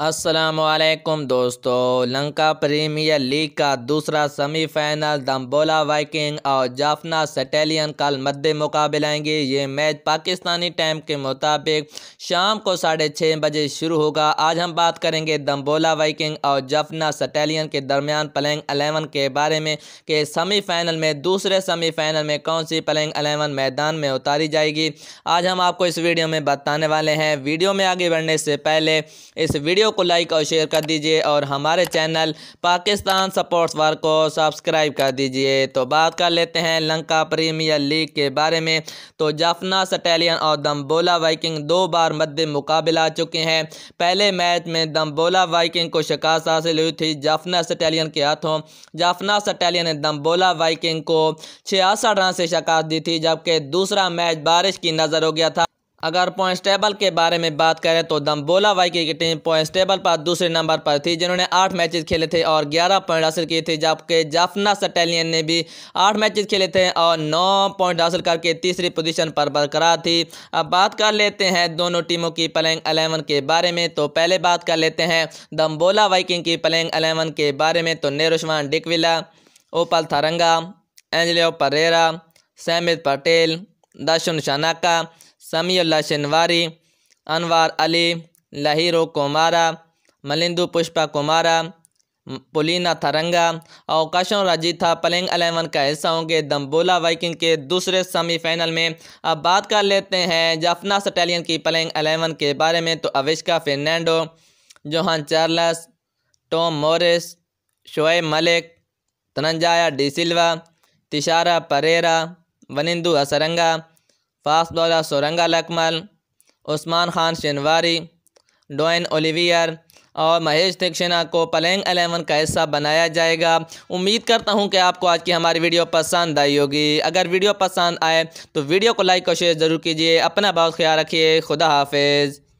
असलकम दोस्तों Lanka premiere league का दूसरा सेमीफाइनल दम्बोला वाइकिंग और जाफना सटेलियन कल मद्द मुकाबलाएंगे ये मैच पाकिस्तानी टाइम के मुताबिक शाम को साढ़े छः बजे शुरू होगा आज हम बात करेंगे दम्बोला वाइकिंग और जाफना सटेलियन के दरमियान प्लेइंग अलेवन के बारे में कि सेमीफाइनल में दूसरे सेमीफाइनल में कौन सी प्लेइंग अलेवन मैदान में उतारी जाएगी आज हम आपको इस वीडियो में बताने वाले हैं वीडियो में आगे बढ़ने से पहले इस वीडियो वीडियो को लाइक और शेयर कर दीजिए और हमारे चैनल पाकिस्तान सपोर्ट्स वार को सब्सक्राइब कर दीजिए तो बात कर लेते हैं लंका प्रीमियर लीग के बारे में तो जाफना सटेलियन और दम्बोला वाइकिंग दो बार मध्य मुकाबला आ चुके हैं पहले मैच में दम्बोला वाइकिंग को शिकास्त हासिल हुई थी जाफना सटेलियन के हाथों जाफना सटेलियन ने दम्बोला वाइकिंग को छियासठ रन से शिकास्त दी थी जबकि दूसरा मैच बारिश की नज़र हो गया था अगर पॉइंट टेबल के बारे में बात करें तो दम्बोला वाइकी की टीम पॉइंट टेबल पर दूसरे नंबर पर थी जिन्होंने आठ मैचेस खेले थे और ग्यारह पॉइंट हासिल किए थे जबकि जाफना सटेलियन ने भी आठ मैचेस खेले थे और नौ पॉइंट हासिल करके तीसरी पोजीशन पर बरकरार थी अब बात कर लेते हैं दोनों टीमों की प्लेइंग अलेवन के बारे में तो पहले बात कर लेते हैं दम्बोला वाइकिंग की प्लेइंग अलेवन के बारे में तो नेरुष्मान डिकविला ओपल थारंगा एंजलियो परेरा सैमित पटेल दर्शन शानाका समीउल्ला शनवारी अनवार अली लहीरो कोमारा मलिंदू पुष्पा कुमारा पुलीना थरंगा और अवकाशों था पलिंग अलेवन का हिस्सा होंगे दम्बोला वाइकिंग के दूसरे सेमीफाइनल में अब बात कर लेते हैं जफना सटालियन की पलेंग अलेवन के बारे में तो Avishka Fernando Johnson Charles Tom Moores Shoaib Malik Dhananjaya de Silva Thisara Perera Wanindu Hasaranga फास दौला सोरंगा लकमल उस्मान खान शनवारी डोइन ओलिवियर और महेश दक्षिणा को पलेंग एलेवन का हिस्सा बनाया जाएगा उम्मीद करता हूं कि आपको आज की हमारी वीडियो पसंद आई होगी अगर वीडियो पसंद आए तो वीडियो को लाइक और शेयर ज़रूर कीजिए अपना बहुत ख्याल रखिए खुदा हाफिज़